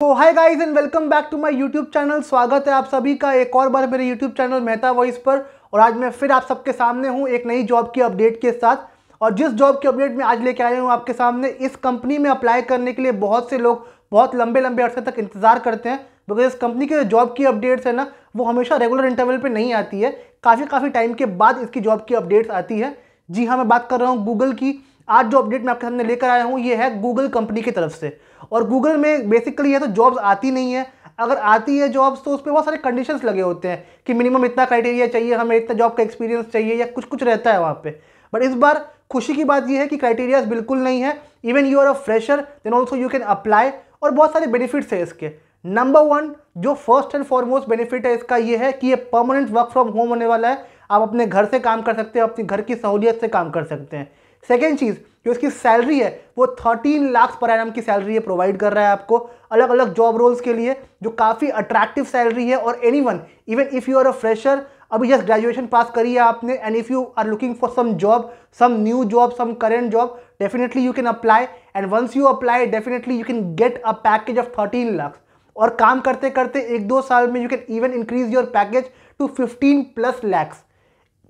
तो hi guys and welcome back to my YouTube channel स्वागत है आप सभी का एक और बार मेरे यूट्यूब चैनल मेहता वॉइस पर और आज मैं फिर आप सबके सामने हूँ एक नई जॉब की अपडेट के साथ और जिस जॉब की अपडेट मैं आज लेके आया हूँ आपके सामने इस कंपनी में अप्लाई करने के लिए बहुत से लोग बहुत लंबे लंबे अर्से तक इंतजार करते हैं बिकॉज इस कंपनी के जॉब की अपडेट्स है ना वो हमेशा रेगुलर इंटरवल पर नहीं आती है काफ़ी काफ़ी टाइम के बाद इसकी जॉब की अपडेट्स आती है जी हाँ मैं बात कर रहा हूँ गूगल की आज जो अपडेट मैं आपके सामने लेकर आया हूँ ये है गूगल कंपनी की तरफ से और गूगल में बेसिकली ये तो जॉब्स आती नहीं है अगर आती है जॉब्स तो उस पर बहुत सारे कंडीशंस लगे होते हैं कि मिनिमम इतना क्राइटेरिया चाहिए हमें इतना जॉब का एक्सपीरियंस चाहिए या कुछ कुछ रहता है वहाँ पर बट इस बार खुशी की बात यह है कि क्राइटेरियाज बिल्कुल नहीं है even you are a fresher then also you can apply और बहुत सारे बेनिफिट्स है इसके नंबर वन जो फर्स्ट एंड फॉरमोस्ट बेनिफिट है इसका ये है कि ये परमानेंट वर्क फ्रॉम होम होने वाला है आप अपने घर से काम कर सकते हैं अपने घर की सहूलियत से काम कर सकते हैं सेकेंड चीज़ जो इसकी सैलरी है वो थर्टीन लाख पर एन की सैलरी है प्रोवाइड कर रहा है आपको अलग अलग जॉब रोल्स के लिए जो काफ़ी अट्रैक्टिव सैलरी है और any one even if you are a fresher अभी जस्ट ग्रेजुएशन पास करी है आपने and if you are looking for some job some new job some current job definitely you can apply and once you apply definitely you can get a package of thirteen lakh और काम करते करते एक दो साल में you can even increase your package to fifteen plus lakhs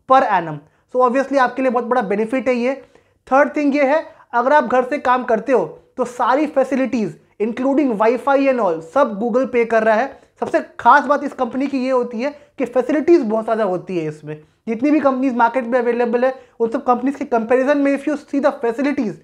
per annum so obviously आपके लिए बहुत बड़ा बेनिफिट है ये थर्ड थिंग ये है अगर आप घर से काम करते हो तो सारी facilities including WiFi and all सब गूगल पे कर रहा है सबसे खास बात इस कंपनी की ये होती है कि फैसिलिटीज़ बहुत ज़्यादा होती है इसमें जितनी भी कंपनीज मार्केट में अवेलेबल है उन सब कंपनीज के कंपैरिजन में if you see the facilities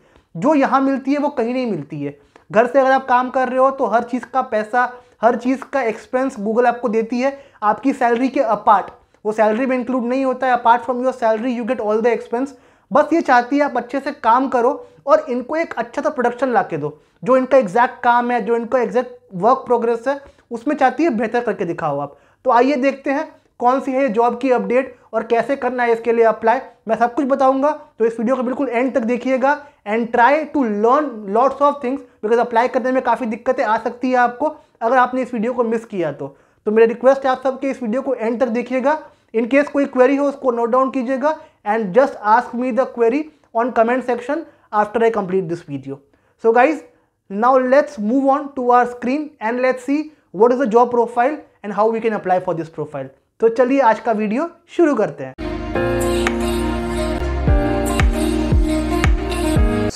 जो यहाँ मिलती है वो कहीं नहीं मिलती है घर से अगर आप काम कर रहे हो तो हर चीज़ का पैसा हर चीज़ का एक्सपेंस गूगल आपको देती है आपकी सैलरी के अपार्ट वो सैलरी में इंक्लूड नहीं होता है apart from your salary you get all the expense बस ये चाहती है आप अच्छे से काम करो और इनको एक अच्छा सा प्रोडक्शन ला के दो जो इनका एग्जैक्ट काम है जो इनका एग्जैक्ट वर्क प्रोग्रेस है उसमें चाहती है बेहतर करके दिखाओ आप तो आइए देखते हैं कौन सी है जॉब की अपडेट और कैसे करना है इसके लिए अप्लाई मैं सब कुछ बताऊंगा तो इस वीडियो को बिल्कुल एंड तक देखिएगा and try to learn lots of things because apply करने में काफ़ी दिक्कतें आ सकती है आपको अगर आपने इस वीडियो को मिस किया तो तो मेरी रिक्वेस्ट है आप सबके इस वीडियो को एंड तक देखिएगा केस कोई क्वेरी हो उसको नोट डाउन कीजिएगा and just ask me the query on comment section after I complete this video so guys now let's move on to our screen and let's see what is the job profile and how we can apply for this profile तो चलिए आज का video शुरू करते हैं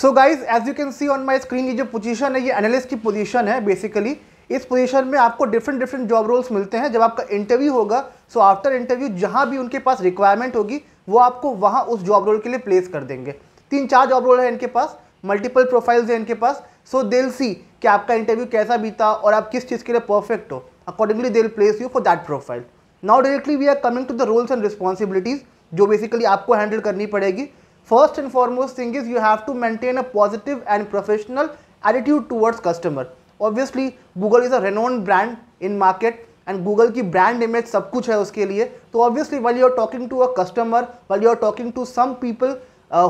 so guys as you can see on my screen की जो position है ये एनालिस्ट की पोजिशन है बेसिकली इस पोजीशन में आपको डिफरेंट डिफरेंट जॉब रोल्स मिलते हैं जब आपका इंटरव्यू होगा सो आफ्टर इंटरव्यू जहाँ भी उनके पास रिक्वायरमेंट होगी वो आपको वहाँ उस जॉब रोल के लिए प्लेस कर देंगे तीन चार जॉब रोल है इनके पास मल्टीपल प्रोफाइल्स हैं इनके पास सो दे सी कि आपका इंटरव्यू कैसा बीता और आप किस चीज़ के लिए परफेक्ट हो accordingly they place you for that profile now directly we are coming to the roles and responsibilities जो बेसिकली आपको हैंडल करनी पड़ेगी first and foremost thing is you have to maintain a positive and professional attitude towards customer obviously Google is a renowned brand in market and Google की brand image सब कुछ है उसके लिए तो obviously well you are talking to a customer well you are talking to some people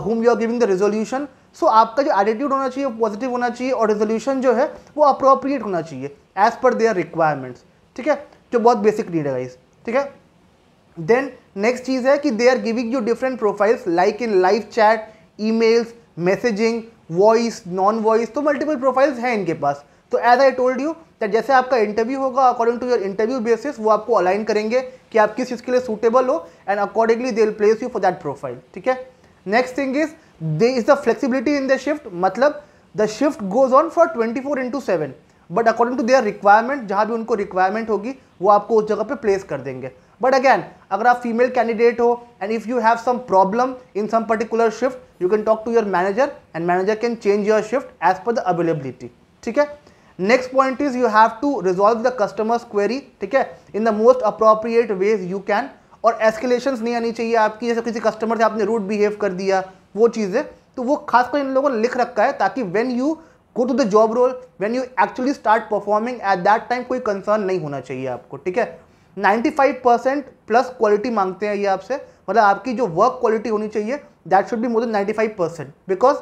whom you are giving the resolution so आपका जो attitude होना चाहिए पॉजिटिव होना चाहिए और रेजोल्यूशन जो है वो अप्रोप्रिएट होना चाहिए एज पर देयर रिक्वायरमेंट्स ठीक है जो बहुत बेसिक नीड है गाइज ठीक है देन नेक्स्ट चीज़ है कि they are giving you different profiles like in live chat emails messaging voice non voice तो मल्टीपल प्रोफाइल्स हैं इनके पास तो as I told you that जैसे आपका इंटरव्यू होगा according to your interview basis वो आपको अलाइन करेंगे कि आप किस चीज़ के लिए सूटेबल हो and accordingly they will place you for that profile ठीक है next thing is there is the flexibility in the shift मतलब the shift goes on for twenty four into seven but according to their requirement जहाँ भी उनको requirement होगी वो आपको उस जगह पे प्लेस कर देंगे बट अगैन अगर आप फीमेल कैंडिडेट हो and if you have some problem in some particular shift you can talk to your manager and manager can change your shift as per the availability ठीक है next point is you have to resolve the customers query ठीक है in the most appropriate ways you can और escalation नहीं आनी चाहिए आपकी जैसे किसी कस्टमर से आपने रूट बिहेव कर दिया वो चीज़ें तो वो खासकर इन लोगों ने लिख रखा है ताकि when you go to the job role when you actually start performing at that time कोई कंसर्न नहीं होना चाहिए आपको ठीक है 95 परसेंट प्लस क्वालिटी मांगते हैं ये आपसे मतलब आपकी जो वर्क क्वालिटी होनी चाहिए that should be more than 95 percent because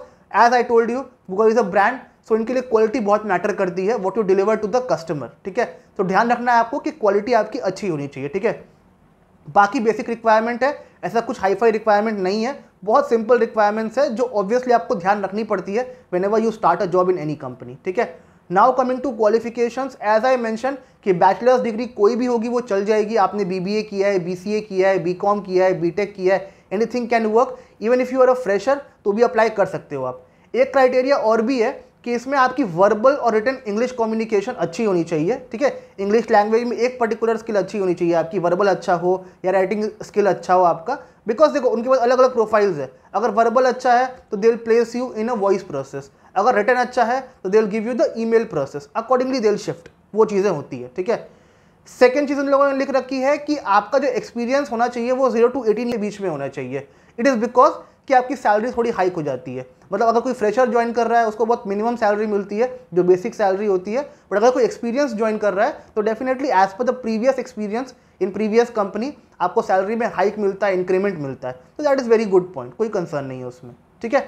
as I told you Google is a brand so so, इनके लिए क्वालिटी बहुत मैटर करती है what you deliver to the customer ठीक है तो ध्यान रखना है आपको कि क्वालिटी आपकी अच्छी होनी चाहिए ठीक है बाकी बेसिक रिक्वायरमेंट है ऐसा कुछ हाईफाई रिक्वायरमेंट नहीं है बहुत सिंपल रिक्वायरमेंट्स है जो ऑब्वियसली आपको ध्यान रखनी पड़ती है whenever you start a job in any company ठीक है now coming to qualification as I mention कि बैचलर्स डिग्री कोई भी होगी वो चल जाएगी आपने बी बी ए किया है बी सी ए किया है बी कॉम किया है बी टेक किया है anything can work even if you are a fresher तो भी अप्लाई कर सकते हो आप एक क्राइटेरिया और भी है कि इसमें आपकी वर्बल और रिटर्न इंग्लिश कम्युनिकेशन अच्छी होनी चाहिए ठीक है इंग्लिश लैंग्वेज में एक पर्टिकुलर स्किल अच्छी होनी चाहिए आपकी वर्बल अच्छा हो या राइटिंग स्किल अच्छा हो आपका बिकॉज देखो उनके पास अलग अलग प्रोफाइल्स है अगर वर्बल अच्छा है तो they will place you in a voice process अगर रिटर्न अच्छा है तो they will give you the email process accordingly they will shift वो चीज़ें होती है ठीक है सेकेंड चीज़ उन लोगों ने लिख रखी है कि आपका जो एक्सपीरियंस होना चाहिए वो जीरो टू एटीन के बीच में होना चाहिए इट इज़ बिकॉज कि आपकी सैलरी थोड़ी हाइक हो जाती है मतलब अगर कोई फ्रेशर ज्वाइन कर रहा है उसको बहुत मिनिमम सैलरी मिलती है जो बेसिक सैलरी होती है बट अगर कोई एक्सपीरियंस ज्वाइन कर रहा है तो definitely as per the previous experience in previous company आपको सैलरी में हाइक मिलता है इंक्रीमेंट मिलता है तो that is very good point कोई कंसर्न नहीं है उसमें ठीक है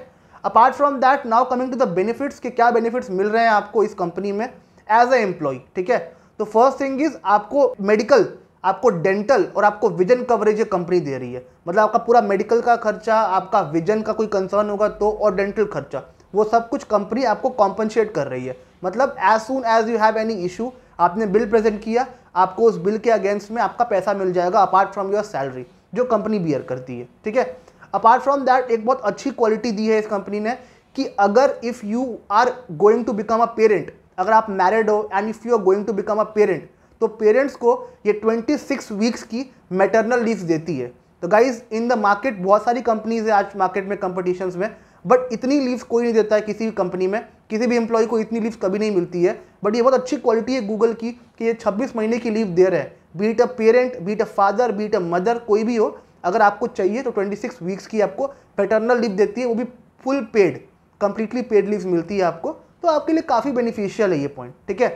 apart from that now coming to the benefits के क्या बेनिफिट्स मिल रहे हैं आपको इस कंपनी में एज अ एम्प्लॉय ठीक है तो फर्स्ट थिंग इज आपको मेडिकल आपको डेंटल और आपको विजन कवरेज कंपनी दे रही है मतलब आपका पूरा मेडिकल का खर्चा आपका विजन का कोई कंसर्न होगा तो और डेंटल खर्चा वो सब कुछ कंपनी आपको कॉम्पनसेट कर रही है मतलब as soon as you have any issue आपने बिल प्रेजेंट किया आपको उस बिल के अगेंस्ट में आपका पैसा मिल जाएगा अपार्ट फ्रॉम योर सैलरी जो कंपनी बियर करती है ठीक है अपार्ट फ्रॉम दैट एक बहुत अच्छी क्वालिटी दी है इस कंपनी ने कि अगर if you are going to become a parent अगर आप मैरिड हो and if you are going to become a parent तो पेरेंट्स को ये 26 वीक्स की मेटरनल लीव देती है तो गाइज इन द मार्केट बहुत सारी कंपनीज है आज मार्केट में कंपटिशन्स में बट इतनी लीव कोई नहीं देता है किसी भी कंपनी में किसी भी एम्प्लॉय को इतनी लीव कभी नहीं मिलती है बट ये बहुत अच्छी क्वालिटी है गूगल की कि ये 26 महीने की लीव दे रहे हैं be it a parent be it a father be it a mother कोई भी हो अगर आपको चाहिए तो 26 वीक्स की आपको पेटर्नल लीव देती है वो भी full paid completely paid leave मिलती है आपको तो आपके लिए काफ़ी बेनिफिशियल है ये पॉइंट ठीक है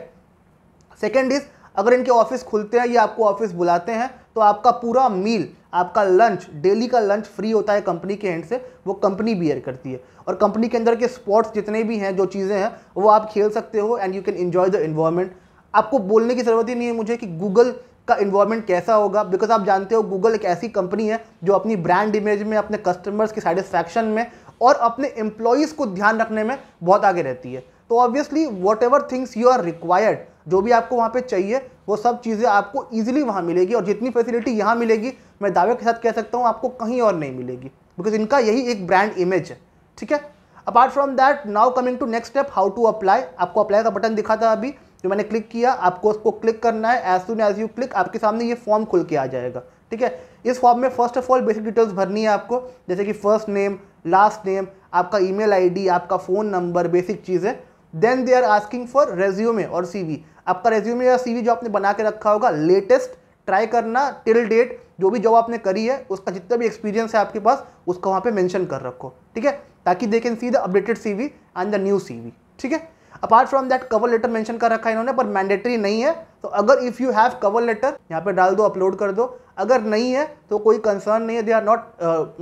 सेकेंड इज अगर इनके ऑफिस खुलते हैं या आपको ऑफिस बुलाते हैं तो आपका पूरा मील आपका लंच डेली का लंच फ्री होता है कंपनी के एंड से वो कंपनी बियर करती है और कंपनी के अंदर के स्पोर्ट्स जितने भी हैं जो चीज़ें हैं वो आप खेल सकते हो and you can enjoy the environment आपको बोलने की ज़रूरत ही नहीं है मुझे कि गूगल का इन्वायरमेंट कैसा होगा बिकॉज आप जानते हो गूगल एक ऐसी कंपनी है जो अपनी ब्रांड इमेज में अपने कस्टमर्स की सेटिस्फैक्शन में और अपने एम्प्लॉयज़ को ध्यान रखने में बहुत आगे रहती है तो obviously whatever things you are required जो भी आपको वहाँ पे चाहिए वो सब चीज़ें आपको ईजिली वहाँ मिलेगी और जितनी फैसिलिटी यहाँ मिलेगी मैं दावे के साथ कह सकता हूँ आपको कहीं और नहीं मिलेगी बिकॉज इनका यही एक ब्रांड इमेज है ठीक है apart from that now coming to next step how to apply आपको अप्लाई का बटन दिखा था अभी जो मैंने क्लिक किया आपको उसको क्लिक करना है as soon as you click आपके सामने ये फॉर्म खुल के आ जाएगा ठीक है इस फॉर्म में first of all basic details भरनी है आपको जैसे कि फर्स्ट नेम लास्ट नेम आपका ईमेल आईडी आपका फ़ोन नंबर बेसिक चीज़ें then they are asking for resume और सीवी आपका रेज्यूम या सी जो आपने बना के रखा होगा लेटेस्ट ट्राई करना टिल डेट जो भी जॉब आपने करी है उसका जितना भी एक्सपीरियंस है आपके पास उसको वहाँ पे मेंशन कर रखो ठीक है ताकि they can see the updated CV and the new CV ठीक है apart from that cover letter mention कर रखा है इन्होंने पर मैंडेटरी नहीं है तो अगर if you have cover letter यहाँ पे डाल दो अपलोड कर दो अगर नहीं है तो कोई कंसर्न नहीं है they are not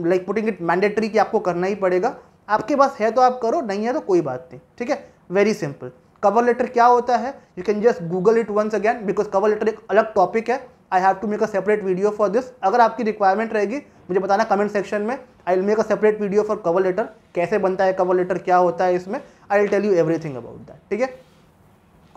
like putting it mandatory कि आपको करना ही पड़ेगा आपके पास है तो आप करो नहीं है तो कोई बात नहीं ठीक है वेरी सिंपल कवर लेटर क्या होता है you can just Google it once again because cover letter एक अलग टॉपिक है I have to make a separate video for this अगर आपकी रिक्वायरमेंट रहेगी मुझे बताना कमेंट सेक्शन में I will make a separate video for cover letter कैसे बनता है कवर लेटर क्या होता है इसमें I will tell you everything about that ठीक है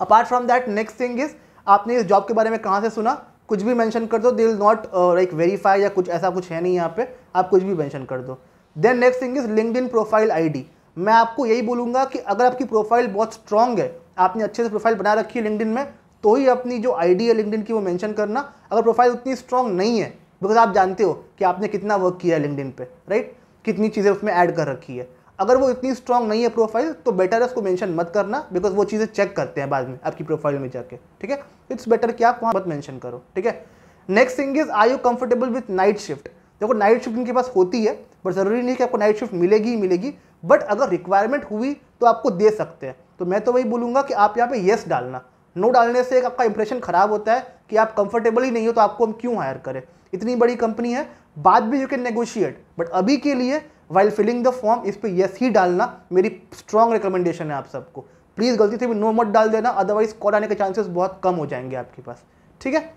apart from that next thing is आपने इस जॉब के बारे में कहाँ से सुना कुछ भी मैंशन कर दो they will not like verify या कुछ ऐसा कुछ है नहीं यहाँ पे आप कुछ भी मैंशन कर दो then next thing is LinkedIn profile I D मैं आपको यही बोलूँगा कि अगर आपकी प्रोफाइल बहुत स्ट्रांग है आपने अच्छे से प्रोफाइल बना रखी है लिंकडिन में तो ही अपनी जो आईडी है लिंकडिन की वो मेंशन करना अगर प्रोफाइल उतनी स्ट्रांग नहीं है बिकॉज आप जानते हो कि आपने कितना वर्क किया है लिंकडिन पर राइट कितनी चीज़ें उसमें ऐड कर रखी है अगर वो इतनी स्ट्रांग नहीं है प्रोफाइल तो बेटर है उसको मेंशन मत करना बिकॉज वो चीज़ें चेक करते हैं बाद में आपकी प्रोफाइल में जाके ठीक है इट्स बेटर कि आप वहाँ मत मेंशन करो ठीक है next thing is are you comfortable with night shift देखो नाइट शिफ्ट इनके पास होती है बट ज़रूरी नहीं कि आपको नाइट शिफ्ट मिलेगी ही मिलेगी बट अगर रिक्वायरमेंट हुई तो आपको दे सकते हैं तो मैं तो वही बोलूँगा कि आप यहाँ पे येस डालना नो डालने से एक आपका इंप्रेशन खराब होता है कि आप कंफर्टेबल ही नहीं हो तो आपको हम क्यों हायर करें इतनी बड़ी कंपनी है बाद में यू कैन नेगोशिएट बट अभी के लिए वाइल फिलिंग द फॉर्म इस पर येस ही डालना मेरी स्ट्रॉन्ग रिकमेंडेशन है आप सबको प्लीज़ गलती से भी नो मत डाल देना अदरवाइज कॉल आने के चांसेस बहुत कम हो जाएंगे आपके पास ठीक है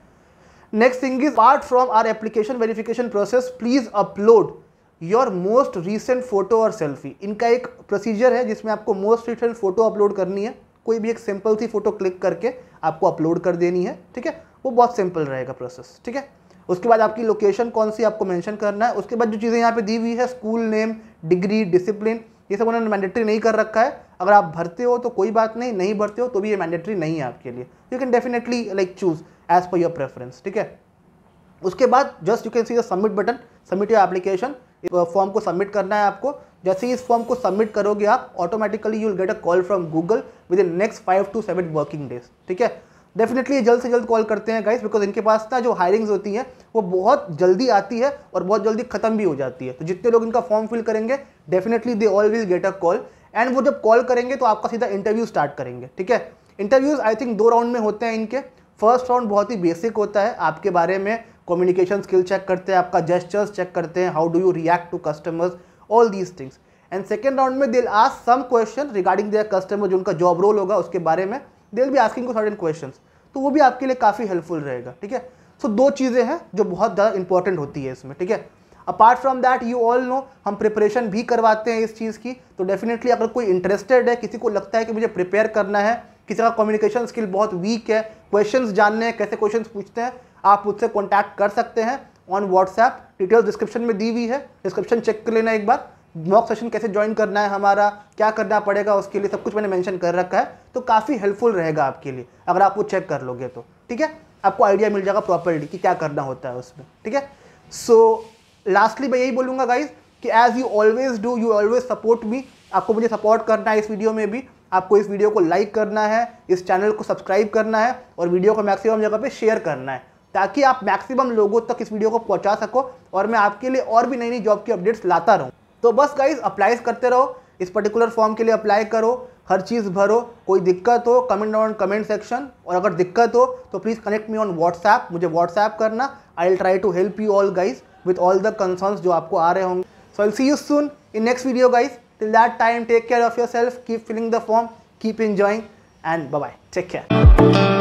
next thing is part from our application verification process please upload your most recent photo और सेल्फी इनका एक प्रोसीजर है जिसमें आपको मोस्ट रिसेंट फोटो अपलोड करनी है कोई भी एक सिंपल सी फोटो क्लिक करके आपको अपलोड कर देनी है ठीक है वो बहुत सिंपल रहेगा प्रोसेस ठीक है उसके बाद आपकी लोकेशन कौन सी आपको मेंशन करना है उसके बाद जो चीज़ें यहाँ पे दी हुई है स्कूल नेम डिग्री डिसिप्लिन ये सब उन्होंने मैंडेटरी नहीं कर रखा है अगर आप भरते हो तो कोई बात नहीं नहीं भरते हो तो भी ये मैंडेटरी नहीं है आपके लिए you can definitely like choose as per your preference ठीक है उसके बाद just you can see the submit button submit your application form को सबमिट करना है आपको जैसे ही इस फॉर्म को सबमिट करोगे आप automatically you will get a call from Google within next five to seven working days ठीक है डेफिनेटली जल्द से जल्द कॉल करते हैं गाइस बिकॉज इनके पास ना जो हायरिंग्स होती हैं वो बहुत जल्दी आती है और बहुत जल्दी खत्म भी हो जाती है तो जितने लोग इनका फॉर्म फिल करेंगे definitely they all will get a call and वो जब कॉल करेंगे तो आपका सीधा इंटरव्यू स्टार्ट करेंगे ठीक है इंटरव्यूज आई थिंक दो राउंड में होते हैं इनके फर्स्ट राउंड बहुत ही बेसिक होता है आपके बारे में कम्युनिकेशन स्किल चेक करते हैं आपका जेस्टर्स चेक करते हैं how do you react to customers all these things and second round में दिल आज some question regarding their customer जो उनका जॉब रोल होगा उसके बारे में दिल भी आस्किंग सर्टन क्वेश्चन तो वो भी आपके लिए काफ़ी हेल्पफुल रहेगा ठीक है सो so, दो चीज़ें हैं जो बहुत ज़्यादा इंपॉर्टेंट होती है इसमें ठीक है apart from that you all know हम प्रिपरेशन भी करवाते हैं इस चीज़ की तो डेफिनेटली अगर कोई इंटरेस्टेड है किसी को लगता है कि मुझे प्रिपेयर करना है किसी का कम्युनिकेशन स्किल बहुत वीक है क्वेश्चन जानने हैं कैसे क्वेश्चन पूछते हैं आप मुझसे कॉन्टैक्ट कर सकते हैं ऑन व्हाट्सएप डिटेल्स डिस्क्रिप्शन में दी हुई है डिस्क्रिप्शन चेक कर लेना एक बार मॉक सेशन कैसे ज्वाइन करना है हमारा क्या करना पड़ेगा उसके लिए सब कुछ मैंने मेंशन कर रखा है तो काफ़ी हेल्पफुल रहेगा आपके लिए अगर आप वो चेक कर लोगे तो ठीक है आपको आइडिया मिल जाएगा प्रॉपरली कि क्या करना होता है उसमें ठीक है सो लास्टली मैं यही बोलूँगा गाइज कि as you always do you always support me आपको मुझे सपोर्ट करना है इस वीडियो में भी आपको इस वीडियो को लाइक करना है इस चैनल को सब्सक्राइब करना है और वीडियो को मैक्सिमम जगह पे शेयर करना है ताकि आप मैक्सिमम लोगों तक इस वीडियो को पहुंचा सको और मैं आपके लिए और भी नई नई जॉब की अपडेट्स लाता रहूँ तो बस गाइज अप्लाइज करते रहो इस पर्टिकुलर फॉर्म के लिए अप्लाई करो हर चीज़ भरो कोई दिक्कत हो कमेंट ऑन कमेंट सेक्शन और अगर दिक्कत हो तो please connect me on WhatsApp मुझे व्हाट्सएप करना I will try to help you all guys with all the concern जो आपको आ रहे होंगे so I see you soon in next video guys Till that time, take care of yourself, keep filling the form, keep enjoying, and bye bye. Take care.